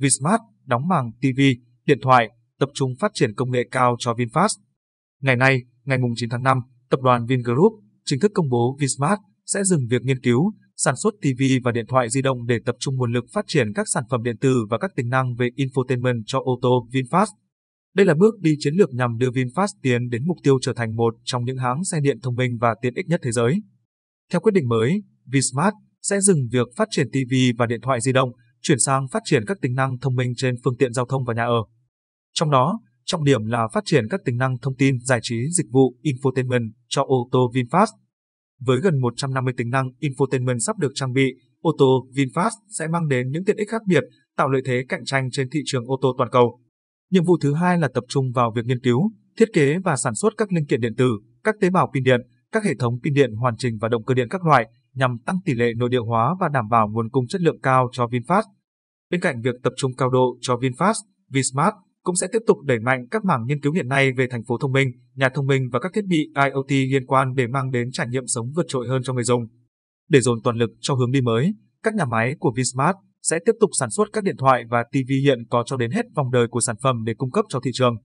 Vsmart đóng màng TV, điện thoại, tập trung phát triển công nghệ cao cho VinFast. Ngày nay, ngày 9 tháng 5, tập đoàn Vingroup chính thức công bố Vsmart sẽ dừng việc nghiên cứu, sản xuất TV và điện thoại di động để tập trung nguồn lực phát triển các sản phẩm điện tử và các tính năng về infotainment cho ô tô VinFast. Đây là bước đi chiến lược nhằm đưa VinFast tiến đến mục tiêu trở thành một trong những hãng xe điện thông minh và tiện ích nhất thế giới. Theo quyết định mới, Vsmart sẽ dừng việc phát triển TV và điện thoại di động chuyển sang phát triển các tính năng thông minh trên phương tiện giao thông và nhà ở. Trong đó, trọng điểm là phát triển các tính năng thông tin, giải trí, dịch vụ, infotainment cho ô tô VinFast. Với gần 150 tính năng infotainment sắp được trang bị, ô tô VinFast sẽ mang đến những tiện ích khác biệt, tạo lợi thế cạnh tranh trên thị trường ô tô toàn cầu. Nhiệm vụ thứ hai là tập trung vào việc nghiên cứu, thiết kế và sản xuất các linh kiện điện tử, các tế bào pin điện, các hệ thống pin điện hoàn chỉnh và động cơ điện các loại nhằm tăng tỷ lệ nội địa hóa và đảm bảo nguồn cung chất lượng cao cho VinFast. Bên cạnh việc tập trung cao độ cho VinFast, Vsmart cũng sẽ tiếp tục đẩy mạnh các mảng nghiên cứu hiện nay về thành phố thông minh, nhà thông minh và các thiết bị IoT liên quan để mang đến trải nghiệm sống vượt trội hơn cho người dùng. Để dồn toàn lực cho hướng đi mới, các nhà máy của Vsmart sẽ tiếp tục sản xuất các điện thoại và TV hiện có cho đến hết vòng đời của sản phẩm để cung cấp cho thị trường.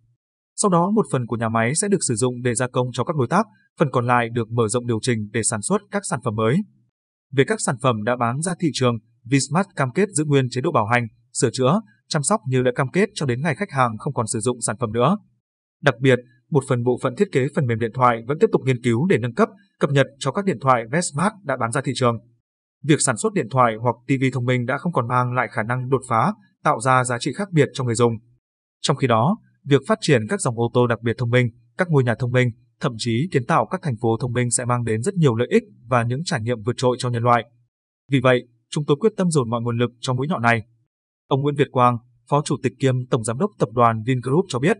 Sau đó một phần của nhà máy sẽ được sử dụng để gia công cho các đối tác, phần còn lại được mở rộng điều chỉnh để sản xuất các sản phẩm mới. Về các sản phẩm đã bán ra thị trường, Vinsmart cam kết giữ nguyên chế độ bảo hành, sửa chữa, chăm sóc như đã cam kết cho đến ngày khách hàng không còn sử dụng sản phẩm nữa. Đặc biệt, một phần bộ phận thiết kế phần mềm điện thoại vẫn tiếp tục nghiên cứu để nâng cấp, cập nhật cho các điện thoại Vsmart đã bán ra thị trường. Việc sản xuất điện thoại hoặc TV thông minh đã không còn mang lại khả năng đột phá, tạo ra giá trị khác biệt cho người dùng. Trong khi đó, việc phát triển các dòng ô tô đặc biệt thông minh, các ngôi nhà thông minh, thậm chí kiến tạo các thành phố thông minh sẽ mang đến rất nhiều lợi ích và những trải nghiệm vượt trội cho nhân loại. Vì vậy, chúng tôi quyết tâm dồn mọi nguồn lực cho mũi nhọn này. Ông Nguyễn Việt Quang, Phó Chủ tịch kiêm Tổng Giám đốc Tập đoàn Vingroup cho biết,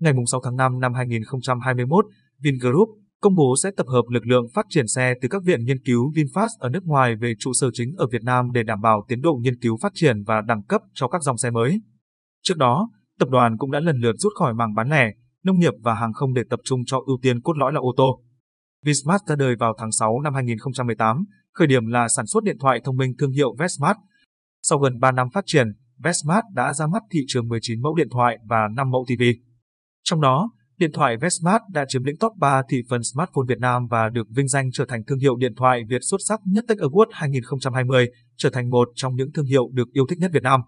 ngày 6 tháng 5 năm 2021, Vingroup công bố sẽ tập hợp lực lượng phát triển xe từ các viện nghiên cứu VinFast ở nước ngoài về trụ sở chính ở Việt Nam để đảm bảo tiến độ nghiên cứu phát triển và đẳng cấp cho các dòng xe mới. Trước đó, tập đoàn cũng đã lần lượt rút khỏi mảng bán lẻ, nông nghiệp và hàng không để tập trung cho ưu tiên cốt lõi là ô tô. Vismart ra đời vào tháng 6 năm 2018, khởi điểm là sản xuất điện thoại thông minh thương hiệu Vesmart. Sau gần 3 năm phát triển, Vesmart đã ra mắt thị trường 19 mẫu điện thoại và 5 mẫu TV. Trong đó, điện thoại Vesmart đã chiếm lĩnh top 3 thị phần smartphone Việt Nam và được vinh danh trở thành thương hiệu điện thoại Việt xuất sắc nhất Tech Award 2020, trở thành một trong những thương hiệu được yêu thích nhất Việt Nam.